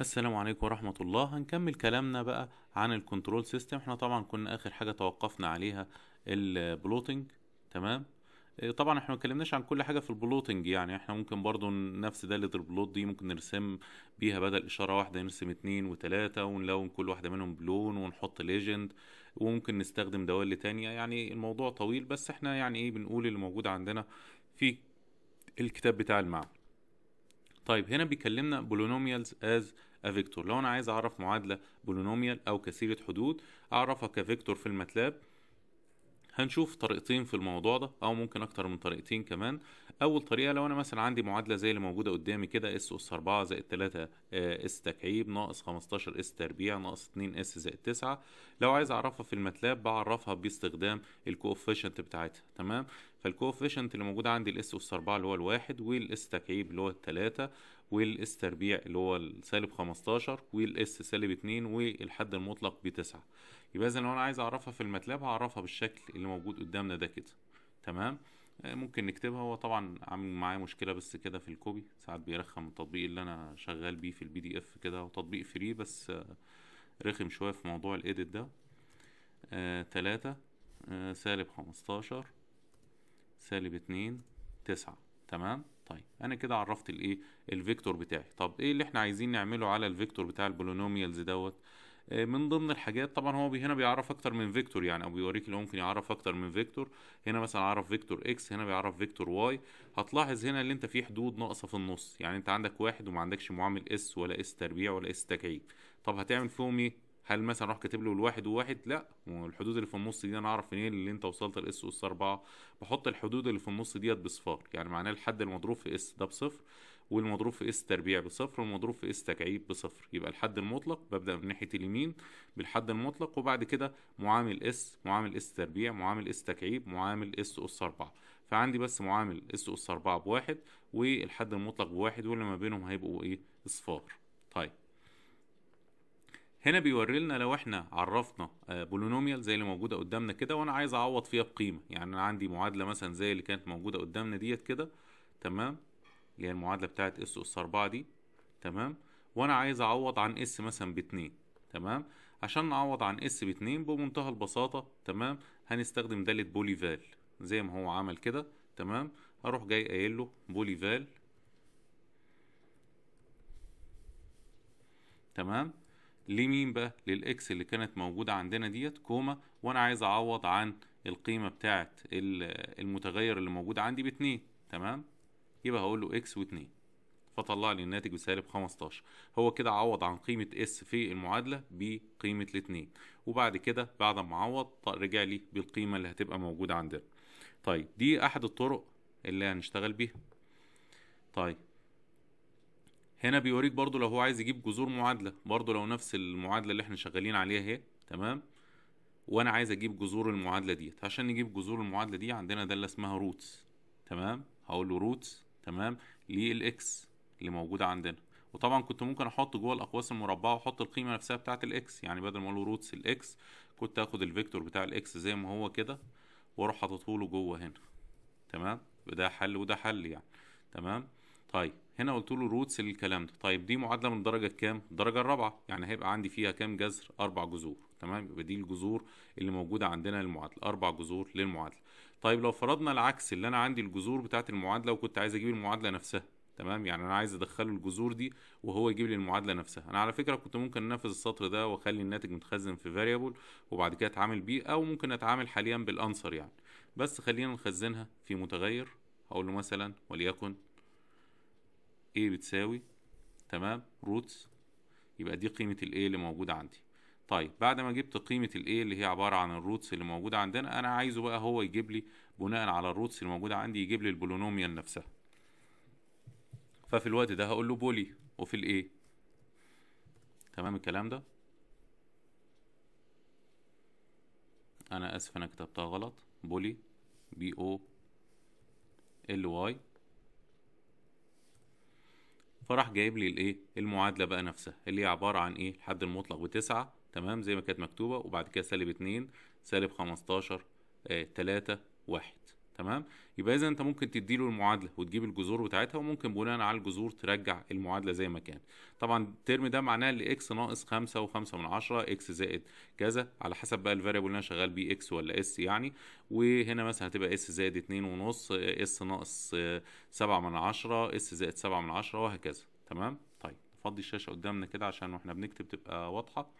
السلام عليكم ورحمة الله هنكمل كلامنا بقى عن الكنترول سيستم احنا طبعا كنا اخر حاجة توقفنا عليها البلوتنج تمام آه، طبعا احنا ما اتكلمناش عن كل حاجه في البلوتنج يعني احنا ممكن برضو نفس داله البلوت دي ممكن نرسم بيها بدل اشاره واحده نرسم اتنين وتلاته ونلون كل واحده منهم بلون ونحط ليجند وممكن نستخدم دوال تانية يعني الموضوع طويل بس احنا يعني ايه بنقول اللي موجود عندنا في الكتاب بتاع المعمل طيب هنا بيكلمنا بولونوميالز از فيكتور لو انا عايز اعرف معادله بولونوميال او كثيره حدود اعرفها كفيكتور في الماتلاب هنشوف طريقتين في الموضوع ده او ممكن اكتر من طريقتين كمان اول طريقه لو انا مثلا عندي معادله زي اللي موجوده قدامي كده اس اس 4 زائد 3 آه، اس تكعيب ناقص 15 اس تربيع ناقص 2 اس زائد 9 لو عايز اعرفها في الماتلاب بعرفها باستخدام الكوفيشنت بتاعتها تمام فالكوفيشنت اللي موجود عندي الاس اس 4 اللي هو الواحد والاس تكعيب اللي هو الثلاثه والاس تربيع اللي هو سالب 15 والاس سالب 2 والحد المطلق ب 9 يبقى اذا لو انا عايز اعرفها في الماتلاب هعرفها بالشكل اللي موجود قدامنا ده كده تمام آه، ممكن نكتبها هو طبعا عامل معايا مشكله بس كده في الكوبي ساعات بيرخم التطبيق اللي انا شغال بيه في البي دي اف كده وتطبيق فري بس آه، رخم شويه في موضوع الايديت ده آه، تلاتة سالب خمستاشر سالب اتنين تسعة تمام طيب انا كده عرفت الايه الفيكتور بتاعي طب ايه اللي احنا عايزين نعمله على الفيكتور بتاع البولونوميالز دوت آه، من ضمن الحاجات طبعا هو هنا بيعرف اكتر من فيكتور يعني او بيوريك اللي ممكن يعرف اكتر من فيكتور هنا مثلا عرف فيكتور اكس هنا بيعرف فيكتور واي هتلاحظ هنا اللي انت في حدود ناقصه في النص يعني انت عندك واحد وما عندكش معامل اس ولا اس تربيع ولا اس تكعيب طب هتعمل فيهم ايه هل مثلا اروح كاتب له الواحد وواحد لا والحدود اللي في النص دي انا اعرف منين إيه اللي انت وصلت لاس اس 4 بحط الحدود اللي في النص ديت بصفار يعني معناه الحد المضروب في اس ده بصفر والمضروب في اس تربيع بصفر والمضروب في اس تكعيب بصفر يبقى الحد المطلق ببدأ من ناحية اليمين بالحد المطلق وبعد كده معامل اس معامل اس تربيع معامل اس تكعيب معامل اس أس 4 فعندي بس معامل اس أس 4 بواحد والحد المطلق بواحد واللي ما بينهم هيبقوا إيه اصفار طيب هنا بيوري لنا لو احنا عرفنا آه، بولونوميال زي اللي موجوده قدامنا كده وانا عايز اعوض فيها بقيمه يعني انا عندي معادله مثلا زي اللي كانت موجوده قدامنا ديت كده تمام اللي يعني هي المعادله بتاعت اس اس 4 دي تمام وانا عايز اعوض عن اس مثلا باتنين تمام عشان نعوض عن اس باتنين بمنتهى البساطه تمام هنستخدم داله بوليفال زي ما هو عمل كده تمام اروح جاي قايل له بوليفال تمام لمين بقى للاكس اللي كانت موجوده عندنا ديت كوما وانا عايز اعوض عن القيمه بتاعه المتغير اللي موجود عندي باتنين تمام يبقى هقول له اكس و2 فطلع لي الناتج بسالب 15 هو كده عوض عن قيمة اس في المعادلة بقيمة الاتنين وبعد كده بعد ما عوض رجع لي بالقيمة اللي هتبقى موجودة عندنا طيب دي احد الطرق اللي هنشتغل بيها طيب هنا بيوريك برضو لو هو عايز يجيب جذور معادلة برضو لو نفس المعادلة اللي احنا شغالين عليها اهي تمام وانا عايز اجيب جذور المعادلة ديت عشان نجيب جذور المعادلة دي عندنا دالة اسمها روتس تمام هقول له روتس تمام للاكس اللي موجوده عندنا وطبعا كنت ممكن احط جوه الاقواس المربعه واحط القيمه نفسها بتاعه الاكس يعني بدل ما اقول روتس الاكس كنت اخد الفيكتور بتاع الاكس زي ما هو كده واروح حاططه له جوه هنا تمام وده حل وده حل يعني تمام طيب هنا قلت له روتس للكلام ده طيب دي معادله من درجه كام الدرجه الرابعه يعني هيبقى عندي فيها كام جذر اربع جذور تمام يبقى دي الجذور اللي موجوده عندنا للمعادله اربع جذور للمعادله طيب لو فرضنا العكس اللي انا عندي الجذور بتاعه المعادله وكنت عايز اجيب المعادله نفسها تمام يعني انا عايز ادخله الجذور دي وهو يجيب لي المعادله نفسها انا على فكره كنت ممكن انفذ السطر ده واخلي الناتج متخزن في فاريبل وبعد كده اتعامل بيه او ممكن اتعامل حاليا بالانسر يعني بس خلينا نخزنها في متغير هقول له مثلا وليكن a بتساوي تمام روتس يبقى دي قيمه الايه اللي موجوده عندي طيب بعد ما جبت قيمة الـ A اللي هي عبارة عن الروتس اللي موجودة عندنا أنا عايزه بقى هو يجيب لي بناء على الروتس اللي موجودة عندي يجيب لي البولونوميال نفسها ففي الوقت ده هقول له بولي وفي الـ A تمام الكلام ده أنا آسف أنا كتبتها غلط بولي بي أو ال واي فراح جايب لي الايه المعادله بقى نفسها اللي هي عباره عن ايه الحد المطلق بتسعة تمام زي ما كانت مكتوبة وبعد كده سالب 2 سالب 15 3 1 تمام يبقى اذا انت ممكن تديله المعادله وتجيب الجذور بتاعتها وممكن بناء على الجذور ترجع المعادله زي ما كان طبعا الترم ده معناه ان اكس ناقص 5 و5 من 10 اكس زائد كذا على حسب بقى الفاريبل اللي انا شغال بيه اكس ولا اس يعني وهنا مثلا هتبقى اس زائد 2 ونص آه، اس ناقص 7 آه، من 10 اس زائد 7 من 10 وهكذا تمام طيب نفضي الشاشه قدامنا كده عشان واحنا بنكتب تبقى واضحه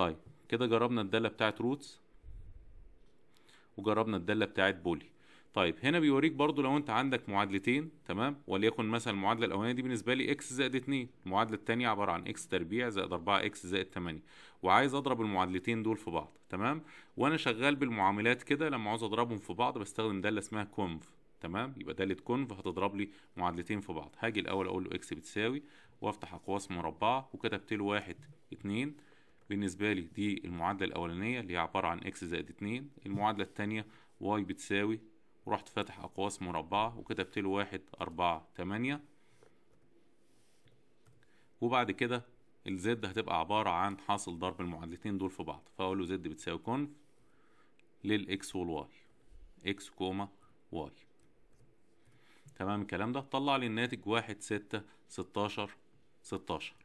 طيب كده جربنا الداله بتاعت روتس وجربنا الداله بتاعت بولي طيب هنا بيوريك برضو لو انت عندك معادلتين تمام وليكن مثلا المعادله الاولانيه دي بالنسبه لي x زائد 2 المعادله الثانيه عباره عن x تربيع زائد 4x زائد 8 وعايز اضرب المعادلتين دول في بعض تمام وانا شغال بالمعاملات كده لما عاوز اضربهم في بعض بستخدم داله اسمها كونف تمام يبقى داله كونف هتضرب لي معادلتين في بعض هاجي الاول اقول له x بتساوي وافتح اقواس مربعه وكتبت له 1 2 بالنسبة لي دي المعادلة الأولانية اللي هي عبارة عن إكس زائد اتنين المعادلة التانية واي بتساوي ورحت فاتح أقواس مربعة وكتبت له واحد أربعة تمانية وبعد كده الزد هتبقى عبارة عن حاصل ضرب المعادلتين دول في بعض فأقول له زد بتساوي كونف للإكس والواي إكس كوما واي تمام الكلام ده طلع لي الناتج واحد ستة ستاشر ستاشر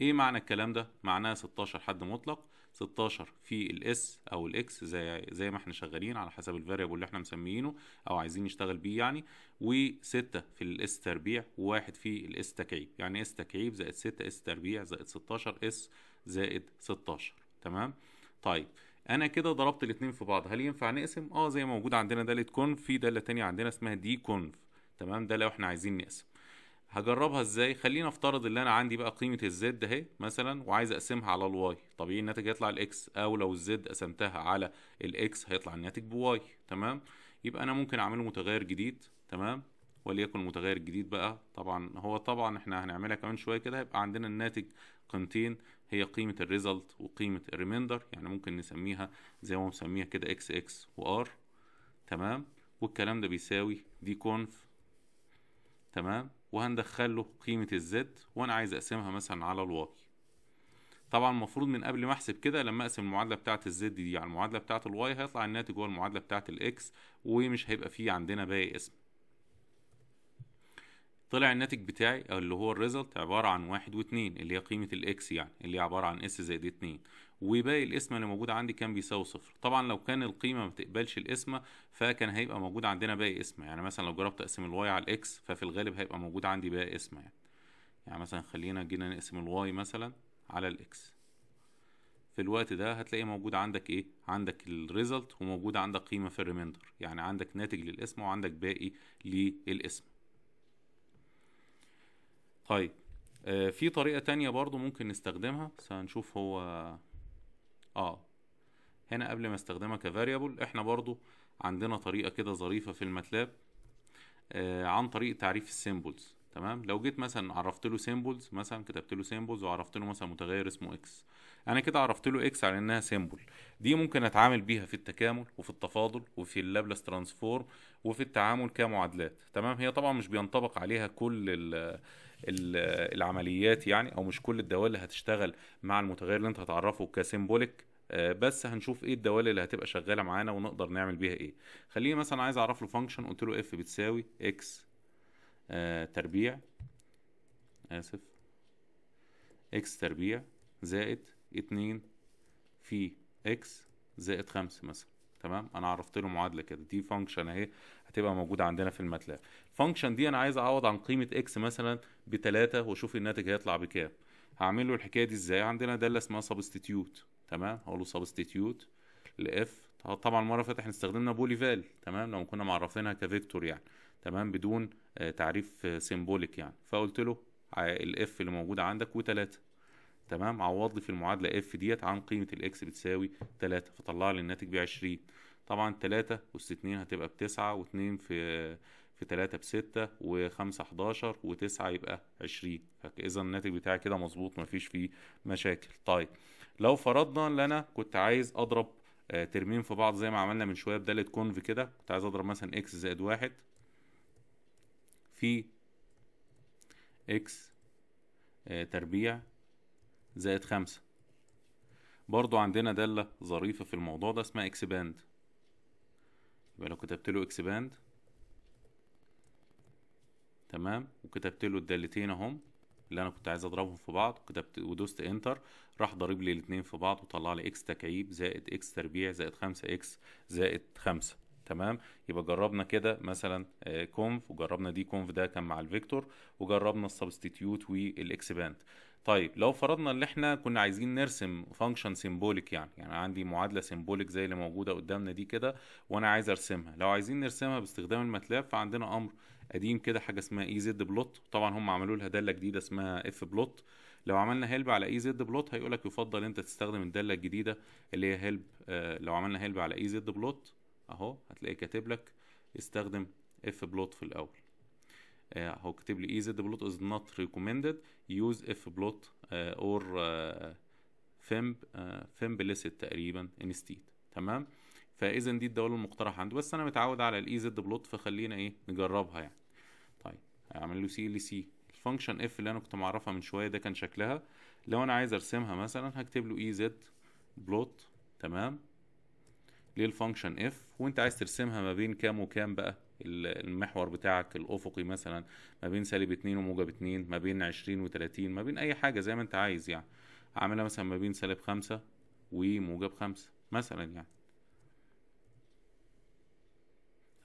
ايه معنى الكلام ده معناه 16 حد مطلق 16 في الاس او الاكس زي زي ما احنا شغالين على حسب الفاريبل اللي احنا مسميينه او عايزين نشتغل بيه يعني و6 في الاس تربيع و1 في الاس تكعيب يعني اس تكعيب زائد 6 اس تربيع زائد 16 اس زائد 16 تمام طيب انا كده ضربت الاثنين في بعض هل ينفع نقسم اه زي ما موجود عندنا داله كونف في داله ثانيه عندنا اسمها دي كونف تمام ده لو احنا عايزين نقسم هجربها ازاي خلينا افترض ان انا عندي بقى قيمه الزد اهي مثلا وعايز اقسمها على الواي طبيعي ايه الناتج هيطلع الاكس او لو الزد قسمتها على الاكس هيطلع الناتج بواي تمام يبقى انا ممكن اعمله متغير جديد تمام وليكن المتغير الجديد بقى طبعا هو طبعا احنا هنعملها كمان شويه كده هيبقى عندنا الناتج قيمتين هي قيمه الريزلت وقيمه الريميندر يعني ممكن نسميها زي ما مسميها كده اكس اكس وار تمام والكلام ده بيساوي دي كونف تمام وهندخل له قيمة الزد وأنا عايز أقسمها مثلا على الواي طبعا المفروض من قبل ما أحسب كده لما أقسم المعادلة بتاعة الزد دي على المعادلة بتاعة الواي هيطلع الناتج هو المعادلة بتاعة الإكس ومش هيبقى فيه عندنا باقي اسم طلع الناتج بتاعي اللي هو الريزلت عبارة عن واحد واتنين اللي هي قيمة الإكس يعني اللي هي عبارة عن إس زائد اتنين وباقي القسمه اللي موجوده عندي كان بيساوي صفر طبعا لو كان القيمه ما بتقبلش القسمه فكان هيبقى موجود عندنا باقي قسمه يعني مثلا لو جربت اقسم الواي على الاكس ففي الغالب هيبقى موجود عندي باقي قسمه يعني يعني مثلا خلينا جينا نقسم الواي مثلا على الاكس في الوقت ده هتلاقي موجود عندك ايه عندك الريزلت وموجود عندك قيمه في الريميندر يعني عندك ناتج للقسمة وعندك باقي للقسمة طيب آه في طريقه تانية برضو ممكن نستخدمها سنشوف هو اه هنا قبل ما استخدمها كفاريبل احنا برضو عندنا طريقة كده ظريفة في الماتلاب آه عن طريق تعريف السيمبلز تمام لو جيت مثلا عرفت له سيمبلز مثلا كتبت له سيمبلز وعرفت له مثلا متغير اسمه اكس انا كده عرفت له اكس على انها سيمبل دي ممكن اتعامل بيها في التكامل وفي التفاضل وفي اللابلس ترانسفورم وفي التعامل كمعادلات تمام هي طبعا مش بينطبق عليها كل الـ العمليات يعني او مش كل الدوال اللي هتشتغل مع المتغير اللي انت هتعرفه كسيمبوليك آه، بس هنشوف ايه الدوال اللي هتبقى شغاله معانا ونقدر نعمل بيها ايه خليني مثلا عايز اعرف له فانكشن قلت له اف بتساوي اكس آه، تربيع اسف اكس تربيع زائد اتنين في اكس زائد 5 مثلا تمام انا عرفت له معادله كده دي فانكشن اهي هتبقى موجوده عندنا في الماتلاب فانكشن دي انا عايز اعوض عن قيمه اكس مثلا بتلاتة واشوف الناتج هيطلع بكام هعمل له الحكايه دي ازاي عندنا داله اسمها سبستيتيوت تمام هقول له سبستيتيوت لاف طبعا المره اللي فاتت احنا استخدمنا بوليفال تمام لو كنا معرفينها كفيكتور يعني تمام بدون آه، تعريف سيمبوليك آه، يعني فقلت له الاف اللي موجوده عندك و3 تمام عوض لي في المعادله اف ديت عن قيمه الاكس بتساوي 3 فطلع لي الناتج ب 20 طبعا 3 اس 2 هتبقى بتسعة و2 في في 3 بستة و5 11 و9 يبقى 20 فاذا الناتج بتاعي كده مظبوط مفيش فيه مشاكل طيب لو فرضنا ان انا كنت عايز اضرب آه، ترمين في بعض زي ما عملنا من شويه بداله كونف كده كنت عايز اضرب مثلا اكس زائد واحد في اكس آه، تربيع زائد خمسة برضو عندنا دالة ظريفة في الموضوع ده اسمها اكس باند يبقى لو كتبت له اكس باند تمام وكتبت له الدالتين اهم اللي انا كنت عايز اضربهم في بعض كتبت ودوست انتر راح ضارب لي الاثنين في بعض وطلع لي اكس تكعيب زائد اكس تربيع زائد 5 اكس زائد 5 تمام يبقى جربنا كده مثلا كونف آه، وجربنا دي كونف ده كان مع الفيكتور وجربنا السبستيتيوت والاكسباند طيب لو فرضنا ان احنا كنا عايزين نرسم فانكشن سيمبوليك يعني يعني عندي معادله سيمبوليك زي اللي موجوده قدامنا دي كده وانا عايز ارسمها لو عايزين نرسمها باستخدام الماتلاب فعندنا امر قديم كده حاجه اسمها اي زد بلوت طبعا هم عملوا لها داله جديده اسمها اف بلوت لو عملنا هيلب على اي زد بلوت هيقول لك يفضل انت تستخدم الداله الجديده اللي هي هيلب آه، لو عملنا هيلب على اي زد بلوت اهو هتلاقيه كاتب لك استخدم اف بلوت في الاول آه، هو كاتب لي اي زد بلوت از نوت ريكومندد يوز اف بلوت اور فيمب ليست تقريبا انستيد تمام فاذا دي الدوله المقترحه عنده بس انا متعود على الاي زد بلوت فخلينا ايه نجربها يعني طيب هعمل له سي ل سي الفانكشن اف اللي انا كنت معرفها من شويه ده كان شكلها لو انا عايز ارسمها مثلا هكتب له اي e زد بلوت تمام للفانكشن اف وانت عايز ترسمها ما بين كام وكام بقى المحور بتاعك الافقي مثلا ما بين سالب 2 وموجب 2 ما بين 20 و30 ما بين اي حاجه زي ما انت عايز يعني اعملها مثلا ما بين سالب 5 وموجب 5 مثلا يعني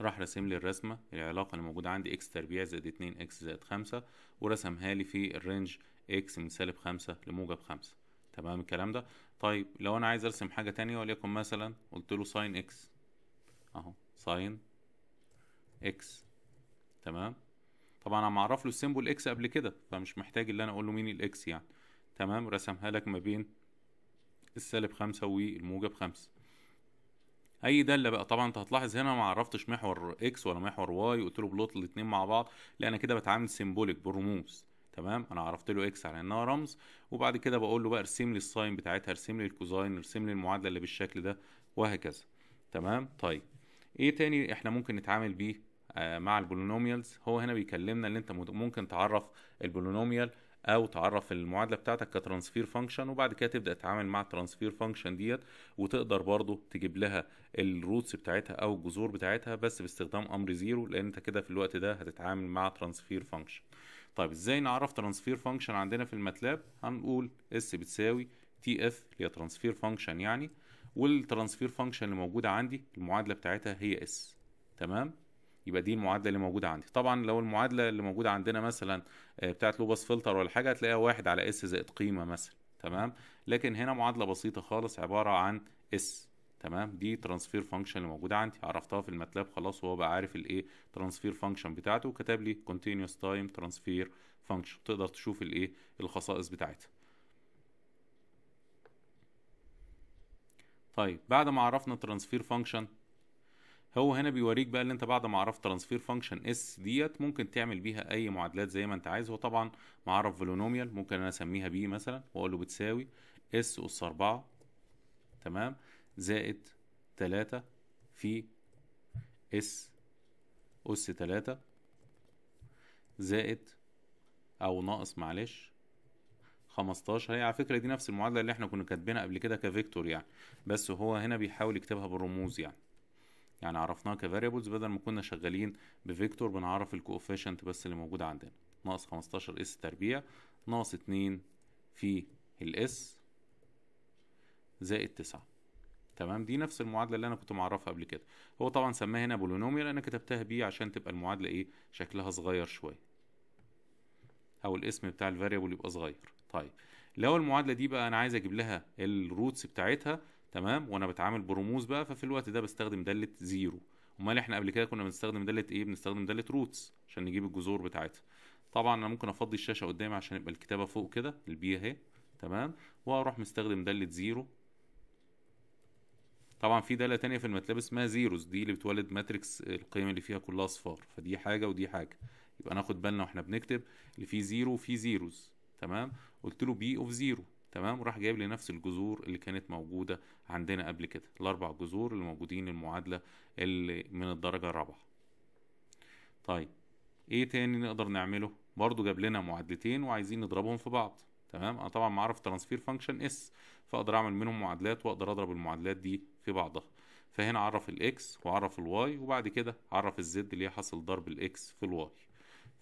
راح راسم لي الرسمة العلاقة اللي موجودة عندي x تربيع زائد اتنين x زائد خمسة ورسمها لي في الرينج x من سالب خمسة لموجب خمسة تمام الكلام ده طيب لو انا عايز ارسم حاجة تانية وليكن مثلا قلت له ساين اكس اهو ساين اكس تمام طبعا انا معرف له السيمبل اكس قبل كده فمش محتاج ان انا اقول له مين الاكس يعني تمام رسمها لك ما بين السالب خمسة والموجب خمسة اي داله بقى طبعا انت هتلاحظ هنا ما عرفتش محور اكس ولا محور واي قلت له بلوت الاثنين مع بعض لا انا كده بتعامل سيمبوليك بالرموز تمام انا عرفت له اكس على انها رمز وبعد كده بقول له بقى ارسم لي الساين بتاعتها ارسم لي الكوزاين ارسم لي المعادله اللي بالشكل ده وهكذا تمام طيب ايه تاني احنا ممكن نتعامل بيه آه مع البولينوميالز هو هنا بيكلمنا ان انت ممكن تعرف البولينوميال او تعرف المعادله بتاعتك كترانسفير فانكشن وبعد كده تبدا تتعامل مع الترانسفير فانكشن ديت وتقدر برضو تجيب لها الروتس بتاعتها او الجذور بتاعتها بس باستخدام امر زيرو لان انت كده في الوقت ده هتتعامل مع ترانسفير فانكشن طيب ازاي نعرف ترانسفير فانكشن عندنا في الماتلاب هنقول اس بتساوي تي اف اللي هي ترانسفير فانكشن يعني والترانسفير فانكشن اللي موجوده عندي المعادله بتاعتها هي اس تمام يبقى دي المعادله اللي موجوده عندي طبعا لو المعادله اللي موجوده عندنا مثلا آه، بتاعت لوباس فلتر ولا حاجه هتلاقيها واحد على اس زائد قيمه مثلا تمام لكن هنا معادله بسيطه خالص عباره عن اس تمام دي ترانسفير فانكشن اللي موجوده عندي عرفتها في الماتلاب خلاص وهو بقى عارف الايه ترانسفير فانكشن بتاعته وكتب لي كونتينوس تايم ترانسفير فانكشن تقدر تشوف الايه الخصائص بتاعتها طيب بعد ما عرفنا ترانسفير فانكشن هو هنا بيوريك بقى اللي انت بعد ما عرفت ترانسفير فانكشن اس ديت ممكن تعمل بيها اي معادلات زي ما انت عايز هو طبعا معرف فولونوميال ممكن انا اسميها بي مثلا واقول له بتساوي اس اس 4 تمام زائد 3 في اس اس 3 زائد او ناقص معلش 15 هي على فكره دي نفس المعادله اللي احنا كنا كاتبينها قبل كده كفيكتور يعني بس هو هنا بيحاول يكتبها بالرموز يعني يعني عرفناها كفاريبلز بدل ما كنا شغالين بفيكتور بنعرف الكوفيشنت بس اللي موجود عندنا ناقص 15 اس تربيع ناقص 2 في الاس زائد 9 تمام دي نفس المعادله اللي انا كنت معرفها قبل كده هو طبعا سماها هنا بولونوميال انا كتبتها بيه عشان تبقى المعادله ايه شكلها صغير شويه او الاسم بتاع الفاريبل يبقى صغير طيب لو المعادله دي بقى انا عايز اجيب لها الروتس بتاعتها تمام وانا بتعامل برموز بقى ففي الوقت ده بستخدم داله زيرو امال احنا قبل كده كنا بنستخدم داله ايه بنستخدم داله روتس عشان نجيب الجذور بتاعتها طبعا انا ممكن افضي الشاشه قدامي عشان يبقى الكتابه فوق كده البي اهي تمام واروح مستخدم داله زيرو طبعا في داله تانية في الماتلاب اسمها زيروز دي اللي بتولد ماتريكس القيم اللي فيها كلها اصفار فدي حاجه ودي حاجه يبقى ناخد بالنا واحنا بنكتب اللي فيه زيرو وفيه زيروز تمام قلت له بي اوف زيرو تمام وراح جايب لي نفس الجذور اللي كانت موجوده عندنا قبل كده الاربع جذور اللي موجودين المعادله اللي من الدرجه الرابعه طيب ايه تاني نقدر نعمله برضو جاب لنا معادلتين وعايزين نضربهم في بعض تمام انا طبعا معرف ترانسفير فانكشن اس فاقدر اعمل منهم معادلات واقدر اضرب المعادلات دي في بعضها فهنا عرف الاكس وعرف الواي وبعد كده عرف الزد اللي هي حصل ضرب الاكس في الواي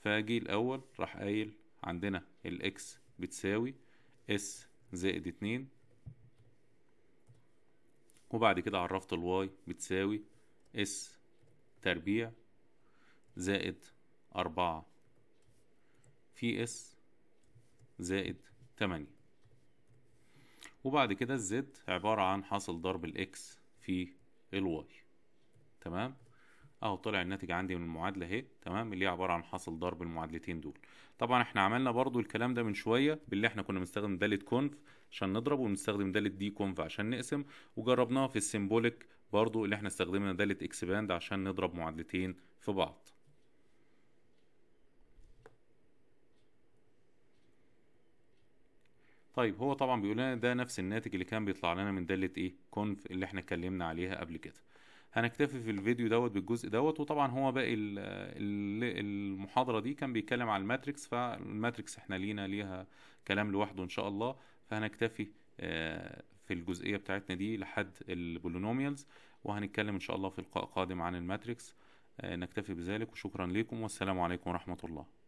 فاجي الاول راح قايل عندنا الاكس بتساوي اس زائد اتنين وبعد كده عرفت الواي بتساوي اس تربيع زائد أربعة في اس زائد تمانية وبعد كده الزد عبارة عن حاصل ضرب الإكس في الواي تمام اهو طلع الناتج عندي من المعادله اهي تمام اللي هي عباره عن حاصل ضرب المعادلتين دول طبعا احنا عملنا برضو الكلام ده من شويه باللي احنا كنا بنستخدم داله كونف عشان نضرب وبنستخدم داله دي كونف عشان نقسم وجربناها في السيمبوليك برضو اللي احنا استخدمنا داله اكسباند عشان نضرب معادلتين في بعض طيب هو طبعا بيقول لنا ده نفس الناتج اللي كان بيطلع لنا من داله ايه كونف اللي احنا اتكلمنا عليها قبل كده هنكتفي في الفيديو دوت بالجزء دوت وطبعا هو باقي المحاضرة دي كان بيتكلم على الماتريكس فالماتريكس احنا لينا ليها كلام لوحده ان شاء الله فهنكتفي آه، في الجزئية بتاعتنا دي لحد البولينوميالز وهنتكلم ان شاء الله في لقاء قادم عن الماتريكس آه، نكتفي بذلك وشكرا لكم والسلام عليكم ورحمة الله